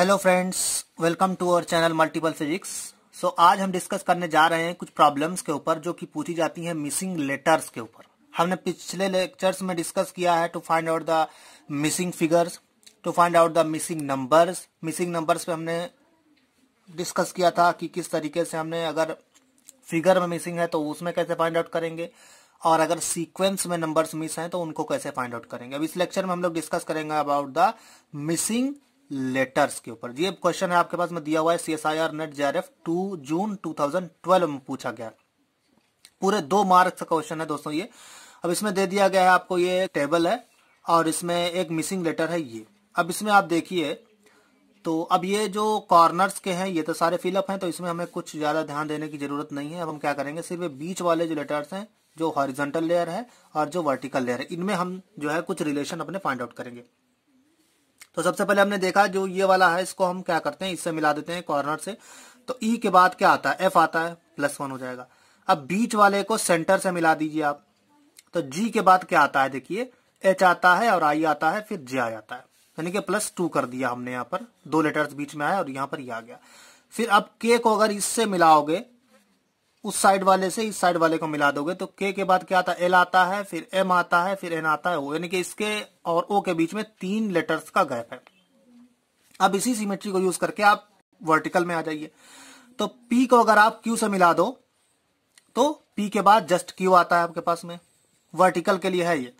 hello friends welcome to our channel multiple physics so आज हम discuss करने जा रहे हैं कुछ प्रॉब्लम्स के ऊपर जो कि पूछी जाती हैं मिसिंग लेटर्स के ऊपर हमने पिछले लेक्चर्स में डिस्कस किया है to find out the missing figures to find out the missing numbers missing numbers पे हमने डिस्कस किया था कि किस तरीके से हमने अगर फिगर में मिसिंग है तो उसमें कैसे फाइंड आउट करेंगे और अगर सीक्वेंस में नंबर्स मिस हैं तो उनको कैसे फाइंड आउट करेंगे अब इस लेक्चर में हम लोग डिस्कस करेंगे अबाउट द मिसिंग लेटर्स के ऊपर ये क्वेश्चन है आपके पास में दिया हुआ है CSIR NET J R F two June two thousand twelve में पूछा गया पूरे दो मार्क्स का क्वेश्चन है दोस्तों ये अब इसमें दे दिया गया है आपको ये टेबल है और इसमें एक मिसिंग लेटर है ये अब इसमें आप देखिए तो अब ये जो कॉर्नर्स के हैं ये तो सारे फिलअप हैं तो इसमें हमें कुछ ज़्यादा ध्यान देने की ज़रूरत नहीं है अब हम क्या करेंगे सिर्फ बीच वाले जो लेटर्स हैं जो हॉरिजेंटल लेयर है और जो वर्टिकल लेयर है इनमें हम जो है कुछ रिलेशन अपने फाइंड आउट करेंगे तो सबसे पहले हमने देखा जो ये वाला है इसको हम क्या करते हैं इससे मिला देते हैं कॉर्नर से तो ई e के बाद क्या आता है एफ आता है प्लस वन हो जाएगा अब बीच वाले को सेंटर से मिला दीजिए आप तो जी के बाद क्या आता है देखिए एच आता है और आई आता है फिर जे आ जाता है यानी कि प्लस टू कर दिया हमने यहाँ पर दो लेटर्स बीच में आया और यहाँ पर ये e आ गया फिर अब के को अगर इससे मिलाओगे उस साइड वाले से इस साइड वाले को मिला दोगे तो के के बाद क्या आता है एल आता है फिर एम आता है फिर एन आता है ओ यानी कि इसके और ओ के बीच में तीन लेटर्स का गैप है अब इसी सिमेट्री को यूज करके आप वर्टिकल में आ जाइए तो पी को अगर आप क्यू से मिला दो तो पी के बाद जस्ट क्यू आता है आपके पास में वर्टिकल के लिए है ये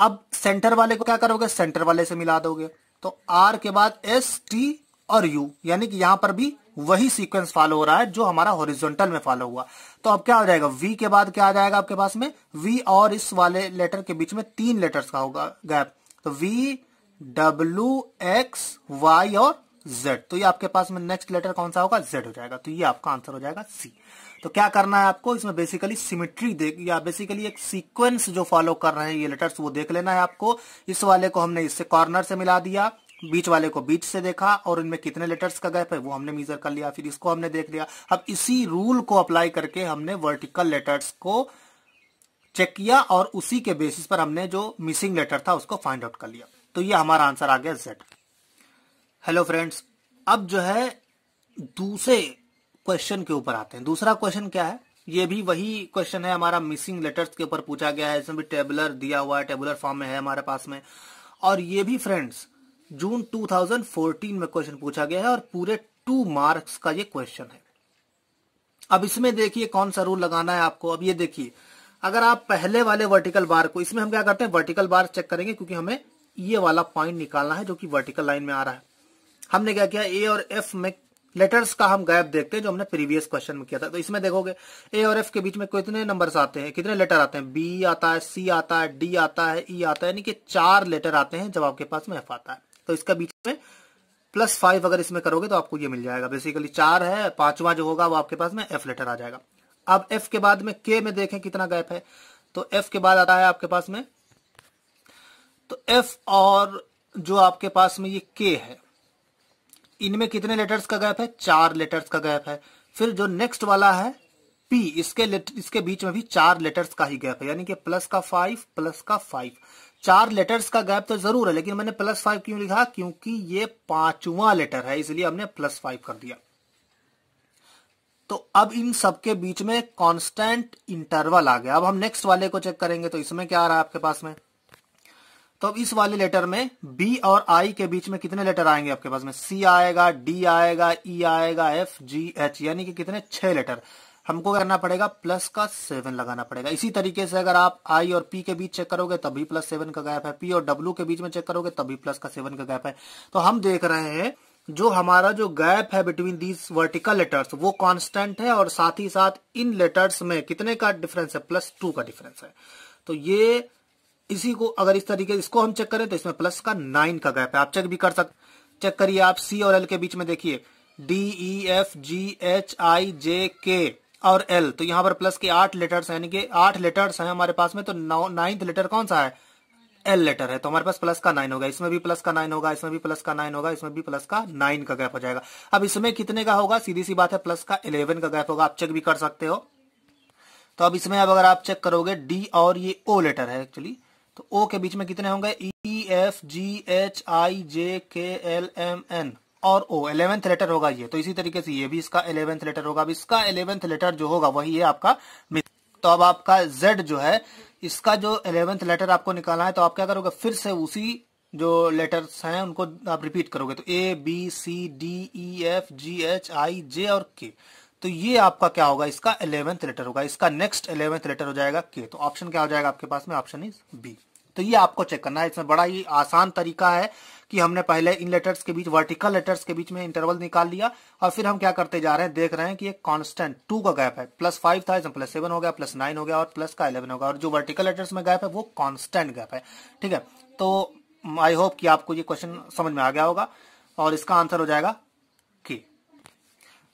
अब सेंटर वाले को क्या करोगे सेंटर वाले से मिला दोगे तो आर के बाद एस टी और यू यानी कि यहां पर भी वही सीक्वेंस फॉलो हो रहा है जो हमारा हॉरिजॉन्टल में फॉलो हुआ तो अब क्या हो जाएगा वी के बाद क्या आ जाएगा आपके पास में वी और इस वाले लेटर के बीच में तीन लेटर्स का होगा गैप तो वी डब्ल्यू एक्स वाई और जेड तो ये आपके पास में नेक्स्ट लेटर कौन सा होगा जेड हो जाएगा तो ये आपका आंसर हो जाएगा सी तो क्या करना है आपको इसमें बेसिकली सिमेट्री देख या बेसिकली एक सीक्वेंस जो फॉलो कर रहे हैं ये लेटर्स वो देख लेना है आपको इस वाले को हमने इससे कॉर्नर से मिला दिया बीच वाले को बीच से देखा और इनमें कितने लेटर्स का गैप है वो हमने मीजर कर लिया फिर इसको हमने देख लिया अब इसी रूल को अप्लाई करके हमने वर्टिकल लेटर्स को चेक किया और उसी के बेसिस पर हमने जो मिसिंग लेटर था उसको फाइंड आउट कर लिया तो ये हमारा आंसर आ गया जेड हेलो फ्रेंड्स अब जो है दूसरे क्वेश्चन के ऊपर आते हैं दूसरा क्वेश्चन क्या है ये भी वही क्वेश्चन है हमारा मिसिंग लेटर्स के ऊपर पूछा गया है इसमें भी टेबलर दिया हुआ है टेबुलर फॉर्म में है हमारे पास में और ये भी फ्रेंड्स जून 2014 में क्वेश्चन पूछा गया है और पूरे टू मार्क्स का ये क्वेश्चन है अब इसमें देखिए कौन सा रूल लगाना है आपको अब ये देखिए अगर आप पहले वाले वर्टिकल बार को इसमें हम क्या करते हैं वर्टिकल बार चेक करेंगे क्योंकि हमें ये वाला पॉइंट निकालना है जो कि वर्टिकल लाइन में आ रहा है हमने क्या किया ए और एफ में लेटर्स का हम गैप देखते हैं जो हमने प्रीवियस क्वेश्चन में किया था तो इसमें देखोगे ए और एफ के बीच में कितने नंबर्स आते हैं कितने लेटर आते हैं बी आता है सी आता है डी आता है ई e आता है यानी कि चार लेटर आते हैं जब आपके पास में एफ आता है तो इसका बीच में प्लस फाइव अगर इसमें करोगे तो आपको ये मिल जाएगा बेसिकली चार है पांचवा जो होगा वो आपके पास में एफ लेटर आ जाएगा अब एफ के बाद में के में देखें कितना गैप है तो एफ के बाद आता है आपके पास में तो एफ और जो आपके पास में ये के है इनमें कितने लेटर्स का गैप है चार लेटर्स का गैप है फिर जो नेक्स्ट वाला है पी इसके इसके बीच में भी चार लेटर्स का ही गैप है यानी कि प्लस का फाइव प्लस का फाइव चार लेटर्स का गैप तो जरूर है लेकिन मैंने प्लस फाइव क्यों लिखा क्योंकि ये पांचवा लेटर है इसलिए हमने प्लस फाइव कर दिया तो अब इन सबके बीच में कांस्टेंट इंटरवल आ गया अब हम नेक्स्ट वाले को चेक करेंगे तो इसमें क्या आ रहा है आपके पास में तो अब इस वाले लेटर में बी और आई के बीच में कितने लेटर आएंगे आपके पास में सी आएगा डी आएगा ई e आएगा एफ जी एच यानी कि कितने छह लेटर हमको करना पड़ेगा प्लस का सेवन लगाना पड़ेगा इसी तरीके से अगर आप आई और पी के बीच चेक करोगे तभी प्लस सेवन का गैप है पी और डब्ल्यू के बीच में चेक करोगे तभी प्लस का सेवन का गैप है तो हम देख रहे हैं जो हमारा जो गैप है बिटवीन दीज वर्टिकल लेटर्स वो कांस्टेंट है और साथ ही साथ इन लेटर्स में कितने का डिफरेंस है प्लस टू का डिफरेंस है तो ये इसी को अगर इस तरीके इसको हम चेक करें तो इसमें प्लस का नाइन का गैप है आप चेक भी कर सकते चेक करिए आप सी और एल के बीच में देखिए D E F G H I J K और एल तो यहाँ पर प्लस के आठ लेटर्स यानी कि आठ लेटर्स हैं हमारे पास में तो नाइन्थ लेटर कौन सा है एल लेटर है तो हमारे पास प्लस का नाइन होगा इसमें भी प्लस का नाइन होगा इसमें भी प्लस का नाइन होगा इसमें भी प्लस का नाइन का गैप हो जाएगा अब इसमें कितने का होगा सीधी सी बात है प्लस का इलेवन का गैप होगा आप चेक भी कर सकते हो तो अब इसमें अब अगर आप चेक करोगे डी और ये ओ लेटर है एक्चुअली तो ओ के बीच में कितने होंगे ई F G H I J के एल एम एन और ओ एलेवेंथ लेटर होगा ये तो इसी तरीके से ये भी इसका इलेवेंथ लेटर होगा अब इसका इलेवेंथ लेटर जो होगा वही है आपका तो अब आपका जेड जो है इसका जो इलेवेंथ लेटर आपको निकालना है तो आप क्या करोगे फिर से उसी जो लेटर्स हैं उनको आप रिपीट करोगे तो A B C D E F G H I J और के तो ये आपका क्या होगा इसका इलेवेंथ लेटर होगा इसका नेक्स्ट इलेवेंथ लेटर हो जाएगा के तो ऑप्शन क्या हो जाएगा आपके पास में ऑप्शन इज बी तो ये आपको चेक करना है इसमें बड़ा ही आसान तरीका है कि हमने पहले इन लेटर्स के बीच वर्टिकल लेटर्स के बीच में इंटरवल निकाल लिया और फिर हम क्या करते जा रहे हैं देख रहे हैं कि एक कांस्टेंट टू का गैप है प्लस फाइव था इसमें प्लस सेवन हो गया प्लस नाइन हो गया और प्लस का इलेवन होगा और जो वर्टिकल लेटर्स में गैप है वो कॉन्स्टेंट गैप है ठीक है तो आई होप कि आपको ये क्वेश्चन समझ में आ गया होगा और इसका आंसर हो जाएगा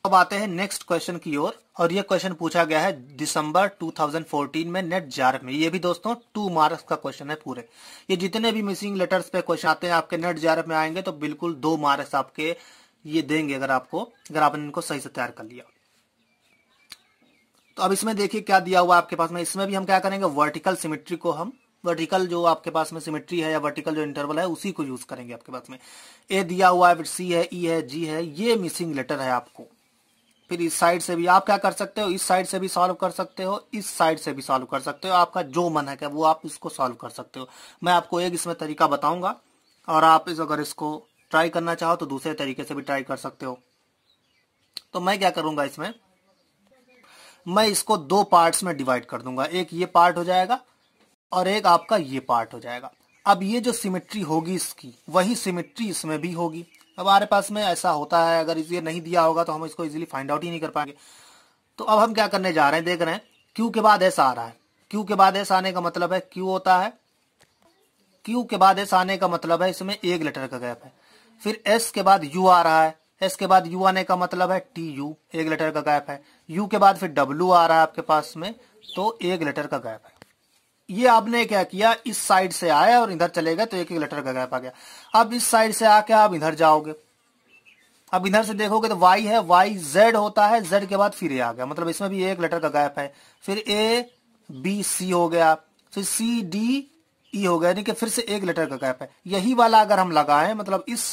अब आते हैं नेक्स्ट क्वेश्चन की ओर और, और यह क्वेश्चन पूछा गया है दिसंबर 2014 में नेट जार में ये भी दोस्तों टू मार्क्स का क्वेश्चन है पूरे ये जितने भी मिसिंग लेटर्स पे क्वेश्चन आते हैं आपके नेट जार में आएंगे तो बिल्कुल दो मार्क्स आपके ये देंगे अगर आपको अगर आपने इनको सही से तैयार कर लिया तो अब इसमें देखिए क्या दिया हुआ आपके पास में इसमें भी हम क्या करेंगे वर्टिकल सिमिट्री को हम वर्टिकल जो आपके पास में सिमेट्री है या वर्टिकल जो इंटरवल है उसी को यूज करेंगे आपके पास में ए दिया हुआ है फिर सी है ई e है जी है ये मिसिंग लेटर है आपको फिर इस साइड से भी आप क्या कर सकते हो इस साइड से भी सॉल्व कर सकते हो इस साइड से भी सॉल्व कर सकते हो आपका जो मन है क्या वो आप इसको सॉल्व कर सकते हो मैं आपको एक इसमें तरीका बताऊंगा और आप इस अगर इसको ट्राई करना चाहो तो दूसरे तरीके से भी ट्राई कर सकते हो तो मैं क्या करूंगा इसमें मैं इसको दो पार्ट्स में डिवाइड कर दूंगा एक ये पार्ट हो जाएगा और एक आपका ये पार्ट हो जाएगा अब ये जो सिमेट्री होगी इसकी वही सिमेट्री इसमें भी होगी हमारे पास में ऐसा होता है अगर ये नहीं दिया होगा तो हम इसको इजीली फाइंड आउट ही नहीं कर पाएंगे तो अब हम क्या करने जा रहे हैं देख रहे हैं क्यू के बाद ऐसा आ रहा है क्यू के बाद ऐसा आने का मतलब है क्यू होता है क्यू के बाद ऐसा आने का मतलब है इसमें एक लेटर का गैप है फिर एस के बाद यू आ रहा है एस के बाद यू आने का मतलब है टी यू एक लेटर का गैप है यू के बाद फिर डब्ल्यू आ रहा है आपके पास में तो एक लेटर का गैप है ये आपने क्या किया इस साइड से आया और इधर चले गए तो एक एक लेटर का गैप आ गया अब इस साइड से आके आप इधर जाओगे अब इधर से देखोगे तो वाई है वाई जेड होता है जेड के बाद फिर ए आ गया मतलब इसमें भी एक लेटर का गैप है फिर ए बी सी हो गया फिर सी डी ई हो गया यानी कि फिर से एक लेटर का गैप है यही वाला अगर हम लगाए मतलब इस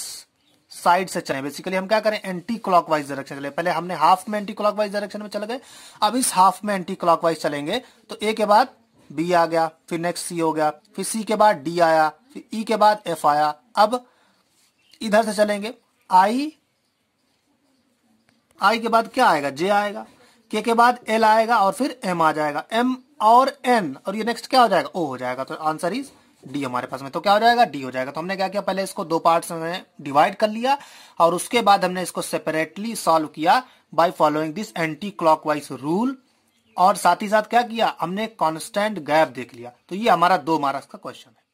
साइड से चले बेसिकली हम क्या करें एंटी क्लॉक वाइज डायरेक्शन चले पहले हमने हाफ में एंटी क्लॉक वाइज डायरेक्शन में चले गए अब इस हाफ में एंटी वाइज चलेंगे तो ए के बाद बी आ गया फिर नेक्स्ट सी हो गया फिर सी के बाद डी आया फिर ई e के बाद एफ आया अब इधर से चलेंगे आई आई के बाद क्या आएगा जे आएगा के के बाद एल आएगा और फिर एम आ जाएगा एम और एन और ये नेक्स्ट क्या हो जाएगा ओ हो जाएगा तो आंसर इज डी हमारे पास में तो क्या हो जाएगा डी हो जाएगा तो हमने क्या किया पहले इसको दो पार्ट्स में डिवाइड कर लिया और उसके बाद हमने इसको सेपरेटली सॉल्व किया by following this anticlockwise rule और साथ ही साथ क्या किया हमने कॉन्स्टेंट गैप देख लिया तो ये हमारा दो मार्क्स का क्वेश्चन है